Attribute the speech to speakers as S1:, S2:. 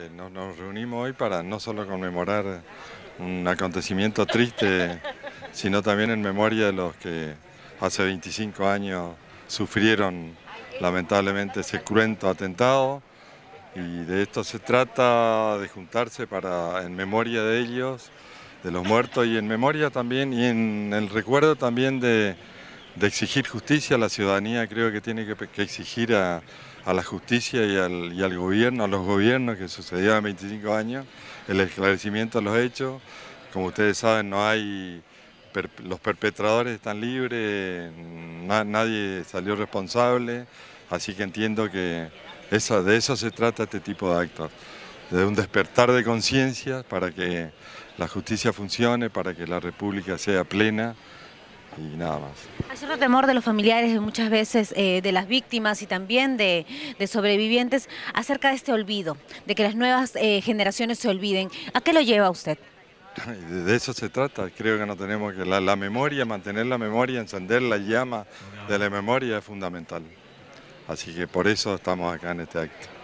S1: Eh, nos, reunimos hoy para no solo conmemorar un acontecimiento triste, sino también en memoria de los que hace 25 años sufrieron lamentablemente ese cruento atentado y de esto se trata de juntarse para en memoria de ellos, de los muertos y en memoria también y en el recuerdo también de, exigir justicia a la ciudadanía, creo que tiene que exigir a, a la justicia y al, gobierno, a los gobiernos que sucedió 25 años, el esclarecimiento de los hechos. Como ustedes saben, no hay los perpetradores están libres, nadie salió responsable, así que entiendo que de eso se trata este tipo de actos, de un despertar de conciencia para que la justicia funcione, para que la república sea plena y nada más.
S2: Hay temor de los familiares muchas veces eh, de las víctimas y también de, sobrevivientes acerca de este olvido, de que las nuevas eh, generaciones se olviden. ¿A qué lo lleva usted?
S1: De eso se trata, creo que no tenemos que... la memoria, mantener la memoria, encender la llama de la memoria es fundamental. Así que por eso estamos acá en este acto.